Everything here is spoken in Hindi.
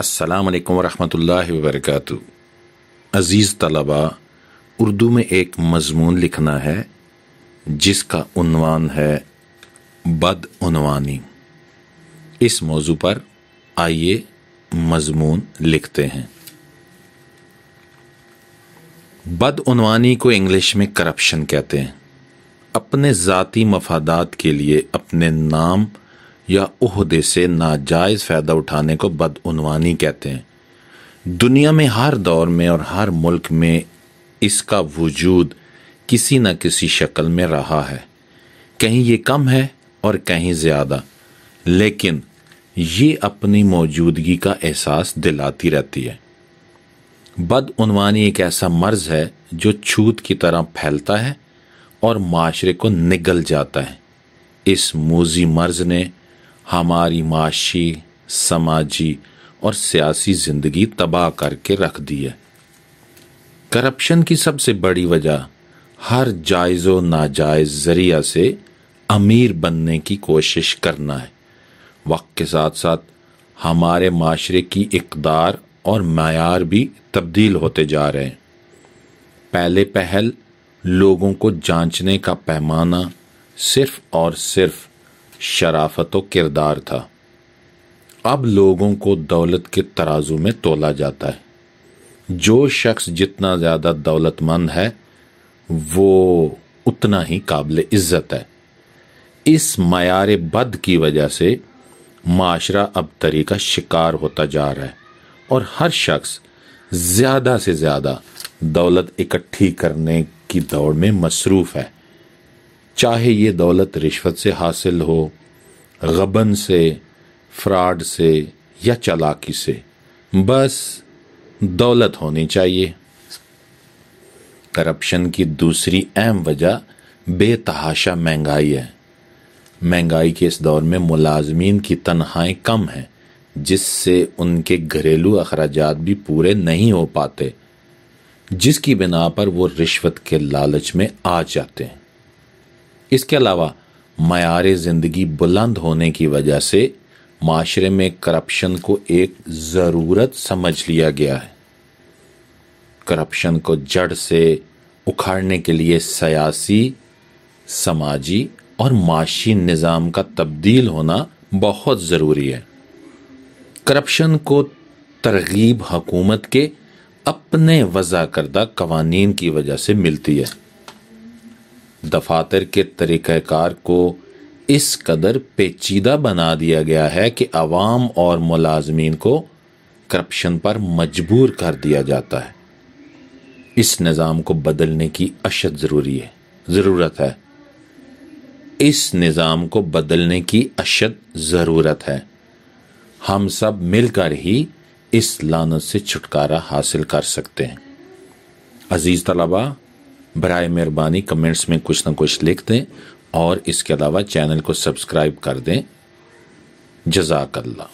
अस्सलाम वालेकुम रहमतुल्लाहि व अज़ीज़ तलबा उर्दू में एक मजमून लिखना है जिसका उनवान है बदनवानी इस मौजू पर आइए मजमून लिखते हैं बदनवानी को इंग्लिश में करप्शन कहते हैं अपने ज़ाती मफादात के लिए अपने नाम या उहदे से नाजायज़ फ़ायदा उठाने को बदउनवानी कहते हैं दुनिया में हर दौर में और हर मुल्क में इसका वजूद किसी न किसी शक्ल में रहा है कहीं ये कम है और कहीं ज़्यादा लेकिन ये अपनी मौजूदगी का एहसास दिलाती रहती है बदउनवानी एक ऐसा मर्ज़ है जो छूत की तरह फैलता है और माशरे को निगल जाता है इस मूजी मर्ज ने हमारी माशी समाजी और सियासी ज़िंदगी तबाह करके रख दी है करप्शन की सबसे बड़ी वजह हर जायज़ व नाजायज़ ज़रिया से अमीर बनने की कोशिश करना है वक्त के साथ साथ हमारे माशरे की इकदार और मैार भी तब्दील होते जा रहे हैं पहले पहल लोगों को जांचने का पैमाना सिर्फ और सिर्फ शराफत व किरदार था अब लोगों को दौलत के तराजू में तोला जाता है जो शख्स जितना ज़्यादा दौलतमंद है वो उतना ही काबिल इज़्ज़त है इस मैार बद की वजह से माशरा अब तरीका शिकार होता जा रहा है और हर शख्स ज़्यादा से ज़्यादा दौलत इकट्ठी करने की दौड़ में मसरूफ़ है चाहे ये दौलत रिश्वत से हासिल हो गबन से फ्रॉड से या चलाकी से बस दौलत होनी चाहिए करप्शन की दूसरी अहम वजह बेतहाशा महंगाई है महंगाई के इस दौर में मुलाजमीन की तनख्वाहें कम हैं जिससे उनके घरेलू अखराज भी पूरे नहीं हो पाते जिसकी बिना पर वो रिश्वत के लालच में आ जाते हैं इसके अलावा मैार ज़िंदगी बुलंद होने की वजह से माशरे में करप्शन को एक ज़रूरत समझ लिया गया है करप्शन को जड़ से उखाड़ने के लिए सियासी समाजी और माशी निज़ाम का तब्दील होना बहुत ज़रूरी है करप्शन को तरगीब हकूमत के अपने वज़ा करदा कवानीन की वजह से मिलती है दफातर के तरीक़ार को इस कदर पेचीदा बना दिया गया है कि आवाम और मुलाजमीन को करप्शन पर मजबूर कर दिया जाता है इस निज़ाम को बदलने की अशद ज़रूरी है ज़रूरत है इस निज़ाम को बदलने की अशद ज़रूरत है हम सब मिलकर ही इस लानत से छुटकारा हासिल कर सकते हैं अज़ीज़ तलबा बर मेहरबानी कमेंट्स में कुछ ना कुछ लिख दें और इसके अलावा चैनल को सब्सक्राइब कर दें जजाकल्ला